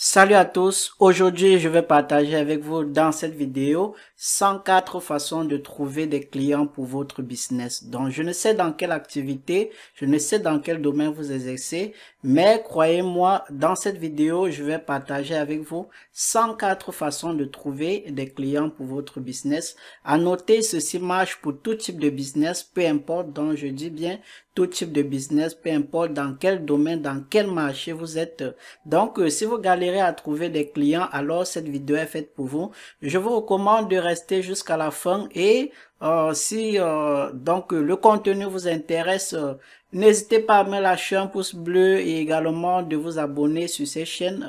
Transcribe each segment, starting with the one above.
Salut à tous, aujourd'hui je vais partager avec vous dans cette vidéo 104 façons de trouver des clients pour votre business. Donc je ne sais dans quelle activité, je ne sais dans quel domaine vous exercez, mais croyez-moi, dans cette vidéo je vais partager avec vous 104 façons de trouver des clients pour votre business. À noter, ceci marche pour tout type de business, peu importe, donc je dis bien tout type de business, peu importe dans quel domaine, dans quel marché vous êtes. Donc euh, si vous galérez à trouver des clients, alors cette vidéo est faite pour vous. Je vous recommande de rester jusqu'à la fin et euh, si euh, donc le contenu vous intéresse, euh, n'hésitez pas à me lâcher un pouce bleu et également de vous abonner sur ces chaînes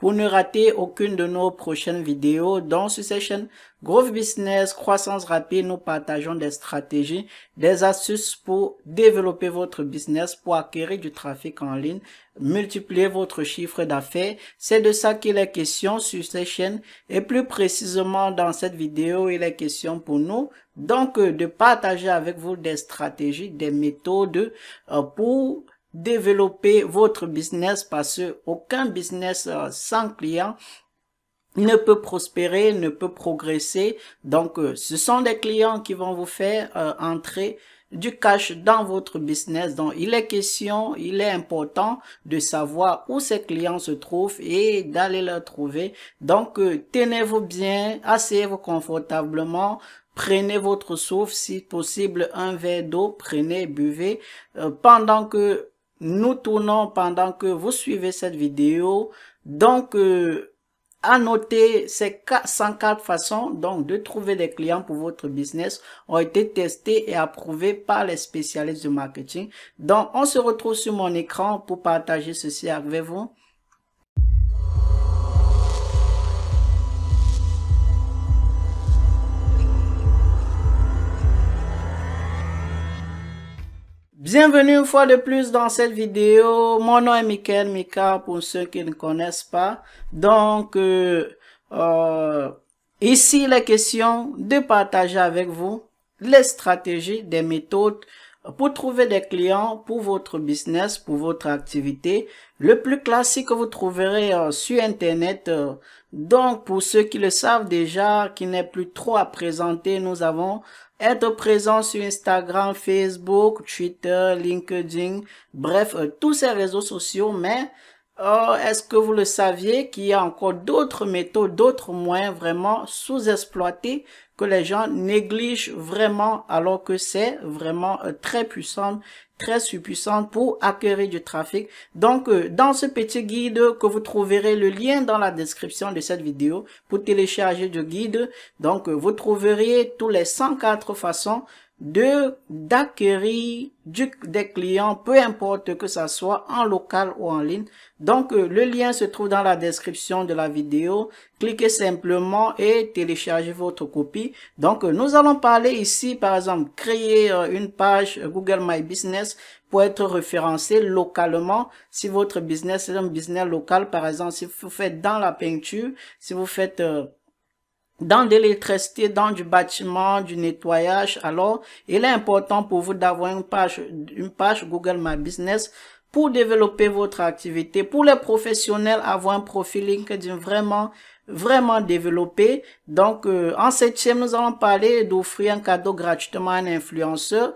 pour ne rater aucune de nos prochaines vidéos. Donc sur ces chaînes, gros Business, Croissance Rapide, nous partageons des stratégies, des astuces pour développer votre business, pour acquérir du trafic en ligne, multiplier votre chiffre d'affaires. C'est de ça qu'il est question sur ces chaînes et plus précisément dans cette vidéo, il est question pour nous donc, euh, de partager avec vous des stratégies, des méthodes euh, pour développer votre business parce que aucun business euh, sans client ne peut prospérer, ne peut progresser. Donc, ce sont des clients qui vont vous faire entrer du cash dans votre business. Donc, il est question, il est important de savoir où ces clients se trouvent et d'aller les trouver. Donc, tenez-vous bien, asseyez-vous confortablement, Prenez votre souffle, si possible un verre d'eau, prenez, buvez. Euh, pendant que nous tournons, pendant que vous suivez cette vidéo, donc euh, à noter, ces 104 façons donc de trouver des clients pour votre business ont été testées et approuvées par les spécialistes du marketing. Donc on se retrouve sur mon écran pour partager ceci avec vous. Bienvenue une fois de plus dans cette vidéo. Mon nom est Michael Mika pour ceux qui ne connaissent pas. Donc, euh, euh, ici, la question de partager avec vous les stratégies, des méthodes pour trouver des clients pour votre business, pour votre activité. Le plus classique que vous trouverez euh, sur Internet. donc, pour ceux qui le savent déjà, qui n'est plus trop à présenter, nous avons être présent sur Instagram, Facebook, Twitter, LinkedIn, bref, euh, tous ces réseaux sociaux, mais euh, est-ce que vous le saviez qu'il y a encore d'autres méthodes, d'autres moyens vraiment sous-exploités que les gens négligent vraiment alors que c'est vraiment euh, très puissant très surpuissante pour acquérir du trafic. Donc, euh, dans ce petit guide que vous trouverez le lien dans la description de cette vidéo pour télécharger le guide, donc euh, vous trouverez tous les 104 façons de d'acquérir des clients, peu importe que ça soit en local ou en ligne. Donc, euh, le lien se trouve dans la description de la vidéo. Cliquez simplement et téléchargez votre copie. Donc, euh, nous allons parler ici, par exemple, créer euh, une page Google My Business pour être référencé localement. Si votre business est un business local, par exemple, si vous faites dans la peinture, si vous faites dans de l'électricité, dans du bâtiment, du nettoyage. Alors, il est important pour vous d'avoir une page, une page Google My Business pour développer votre activité. Pour les professionnels, avoir un profil LinkedIn vraiment vraiment développé. Donc, en euh, en septième, nous allons parler d'offrir un cadeau gratuitement à un influenceur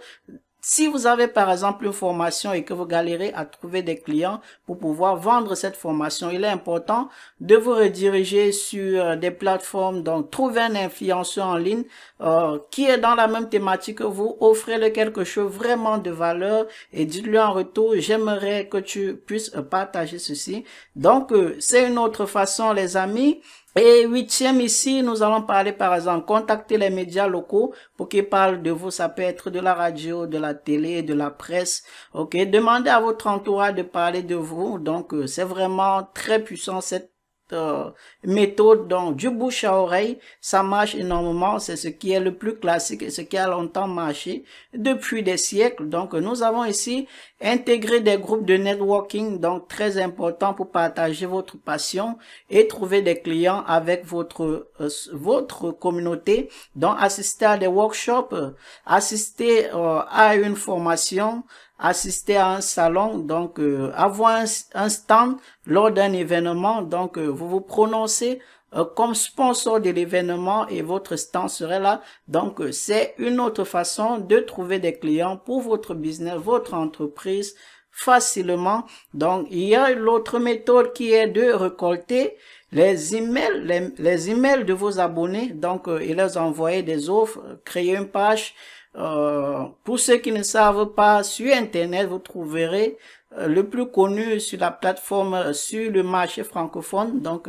si vous avez par exemple une formation et que vous galérez à trouver des clients pour pouvoir vendre cette formation, il est important de vous rediriger sur euh, des plateformes. Donc, trouver un influenceur en ligne euh, qui est dans la même thématique que vous. Offrez-le quelque chose vraiment de valeur et dites-lui en retour, j'aimerais que tu puisses partager ceci. Donc, euh, c'est une autre façon, les amis. Et huitième ici, nous allons parler par exemple, contacter les médias locaux pour qu'ils parlent de vous. Ça peut être de la radio, de la télé, de la presse. Ok, demandez à votre entourage de parler de vous. Donc, euh, c'est vraiment très puissant cette euh, méthode, donc du bouche à oreille, ça marche énormément, c'est ce qui est le plus classique et ce qui a longtemps marché depuis des siècles. Donc nous avons ici intégré des groupes de networking, donc très important pour partager votre passion et trouver des clients avec votre euh, votre communauté. Donc assister à des workshops, assister euh, à une formation, assister à un salon, donc euh, avoir un, stand lors d'un événement, donc euh, vous vous prononcez euh, comme sponsor de l'événement et votre stand serait là. Donc c'est une autre façon de trouver des clients pour votre business, votre entreprise facilement. Donc il y a l'autre méthode qui est de récolter les emails, les, emails de vos abonnés, donc et les envoyer des offres, créer une page, euh, pour ceux qui ne savent pas, sur Internet, vous trouverez euh, le plus connu sur la plateforme, euh, sur le marché francophone, donc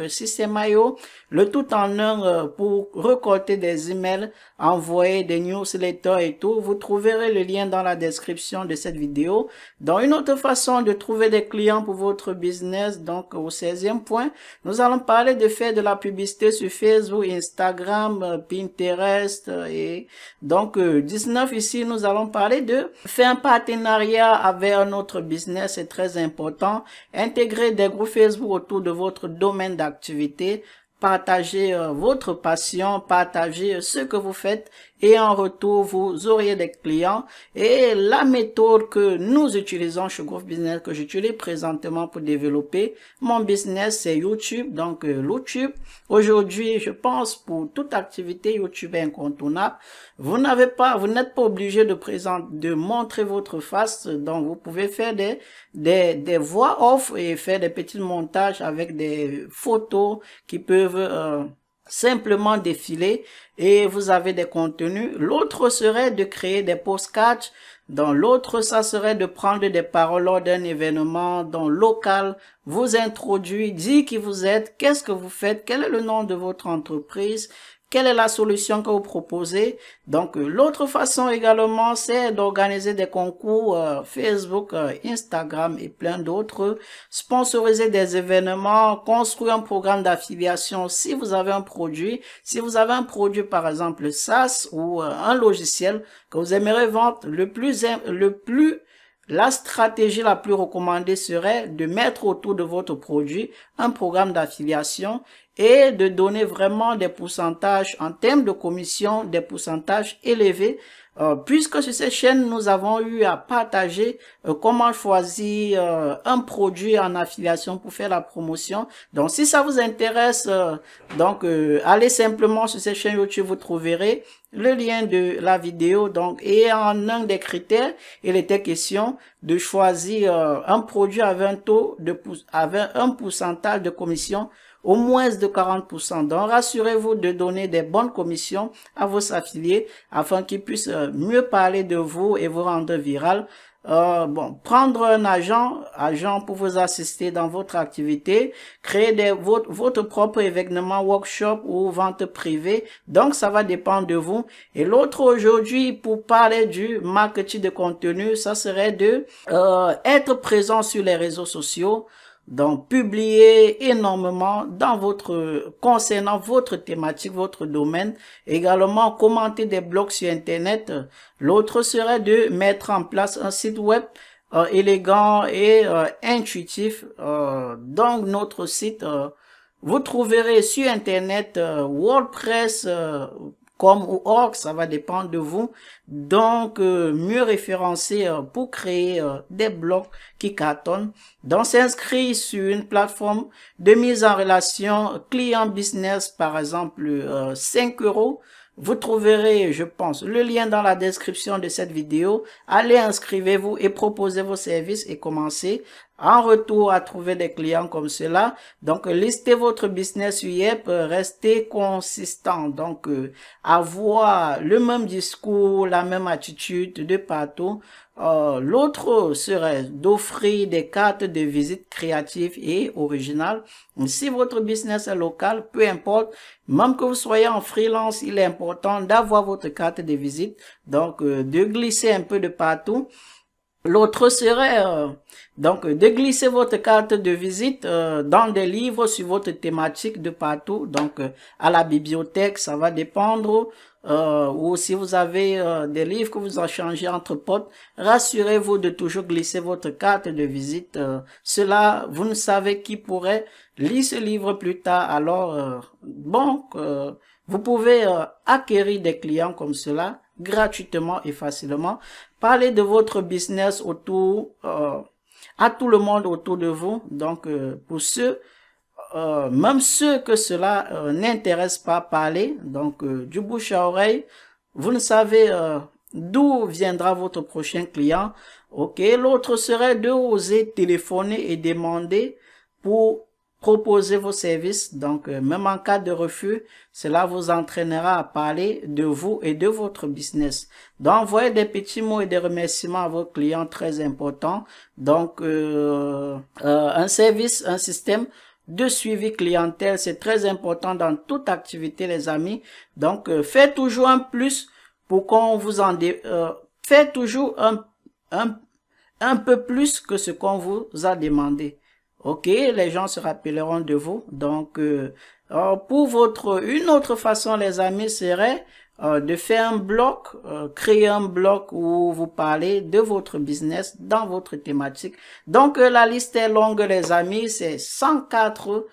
maillot, le tout en un pour récolter des emails envoyer des newsletters et tout. Vous trouverez le lien dans la description de cette vidéo. Dans une autre façon de trouver des clients pour votre business, donc au 16e point, nous allons parler de faire de la publicité sur Facebook, Instagram, euh, Pinterest euh, et donc 19 euh, ici, nous allons parler de faire un partenariat avec notre business, c'est très important. Intégrer des groupes Facebook autour de votre domaine d'activité partagez euh, votre passion, partagez euh, ce que vous faites et en retour, vous auriez des clients. Et la méthode que nous utilisons chez Growth Business, que j'utilise présentement pour développer mon business, c'est YouTube, donc YouTube. Euh, Aujourd'hui, je pense pour toute activité, YouTube est incontournable. Vous n'avez pas, vous n'êtes pas obligé de présenter, de montrer votre face. Donc, vous pouvez faire des, des, des voix off et faire des petits montages avec des photos qui peuvent euh, simplement défiler et vous avez des contenus. L'autre serait de créer des post-catch. Dans l'autre, ça serait de prendre des paroles lors d'un événement dans local, vous introduit, dit qui vous êtes, qu'est-ce que vous faites, quel est le nom de votre entreprise, quelle est la solution que vous proposez Donc, euh, l'autre façon également, c'est d'organiser des concours euh, Facebook, euh, Instagram et plein d'autres. Sponsoriser des événements, construire un programme d'affiliation si vous avez un produit. Si vous avez un produit, par exemple, SaaS ou un logiciel que vous aimerez vendre, le plus, le plus la stratégie la plus recommandée serait de mettre autour de votre produit un programme d'affiliation et de donner vraiment des pourcentages en termes de commission, des pourcentages élevés euh, puisque sur cette chaîne, nous avons eu à partager euh, comment choisir euh, un produit en affiliation pour faire la promotion. Donc, si ça vous intéresse, donc allez simplement sur cette chaîne YouTube, vous trouverez le lien de la vidéo. Donc, et en un des critères, il était question de choisir un produit avec un taux de avec un pourcentage de commission au moins de 40%. Donc rassurez-vous de donner des bonnes commissions à vos affiliés afin qu'ils puissent euh, mieux parler de vous et vous rendre viral. Euh, bon, prendre un agent, agent pour vous assister dans votre activité, créer des, votre, votre propre événement, workshop ou vente privée. Donc, ça va dépendre de vous. Et l'autre aujourd'hui, pour parler du marketing de contenu, ça serait de euh, être présent sur les réseaux sociaux. Donc, publier énormément dans votre, concernant votre thématique, votre domaine. Également, commenter des blogs sur Internet. L'autre serait de mettre en place un site web euh, élégant et euh, intuitif. Euh, donc notre site, vous trouverez sur Internet WordPress comme ou org, ça va dépendre de vous. Donc, euh, mieux référencer euh, pour créer euh, des blocs qui cartonnent. Donc, s'inscrire sur une plateforme de mise en relation client business, par exemple, 5 euros. Vous trouverez, je pense, le lien dans la description de cette vidéo. Allez, inscrivez-vous et proposez vos services et commencez en retour à trouver des clients comme cela. Donc, listez votre business e peut rester consistant. Donc, euh, avoir le même discours, la même attitude de partout. Euh, l'autre serait d'offrir des cartes de visite créatives et originales. Si votre business est local, peu importe, même que vous soyez en freelance, il est important d'avoir votre carte de visite, donc euh, de glisser un peu de partout. L'autre serait euh, donc de glisser votre carte de visite euh, dans des livres sur votre thématique de partout. Donc euh, à la bibliothèque, ça va dépendre. ou si vous avez des livres que vous échangez entre potes, rassurez-vous de toujours glisser votre carte de visite. cela, vous ne savez qui pourrait lire ce livre plus tard. Alors, bon, vous pouvez acquérir des clients comme cela gratuitement et facilement. Parlez de votre business autour, euh, à tout le monde autour de vous. Donc, euh, pour ceux, euh, même ceux que cela n'intéresse pas, parler, Donc, du bouche à oreille, vous ne savez d'où viendra votre prochain client. Ok, l'autre serait de oser téléphoner et demander pour proposer vos services. Donc, euh, même en cas de refus, cela vous entraînera à parler de vous et de votre business. D'envoyer des petits mots et des remerciements à vos clients très importants. Donc, euh, euh, un service, un système de suivi clientèle, c'est très important dans toute activité, les amis. Donc, faites toujours un plus pour qu'on vous en... Dé faites toujours un, un, un peu plus que ce qu'on vous a demandé. Ok, les gens se rappelleront de vous. Donc, euh, pour votre, une autre façon, les amis, serait euh, de faire un bloc, euh, créer un bloc où vous parlez de votre business dans votre thématique. Donc, la liste est longue, les amis, c'est 104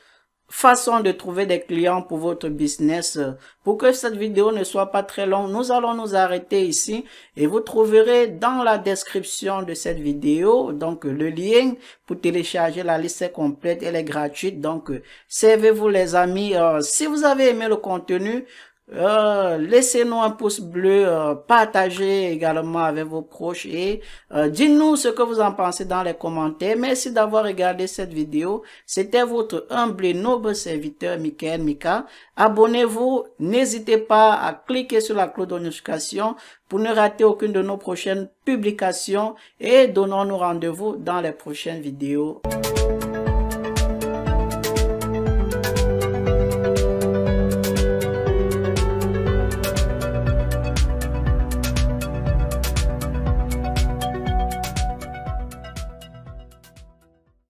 façon de trouver des clients pour votre business. Pour que cette vidéo ne soit pas très longue, nous allons nous arrêter ici et vous trouverez dans la description de cette vidéo donc le lien pour télécharger la liste complète, elle est gratuite donc servez-vous les amis. Euh, si vous avez aimé le contenu, euh, laissez-nous un pouce bleu, euh, partagez également avec vos proches et euh, dites-nous ce que vous en pensez dans les commentaires. Merci d'avoir regardé cette vidéo. C'était votre humble et noble serviteur Michael Mika. Abonnez-vous, n'hésitez pas à cliquer sur la cloche de notification pour ne rater aucune de nos prochaines publications et donnons-nous rendez-vous dans les prochaines vidéos.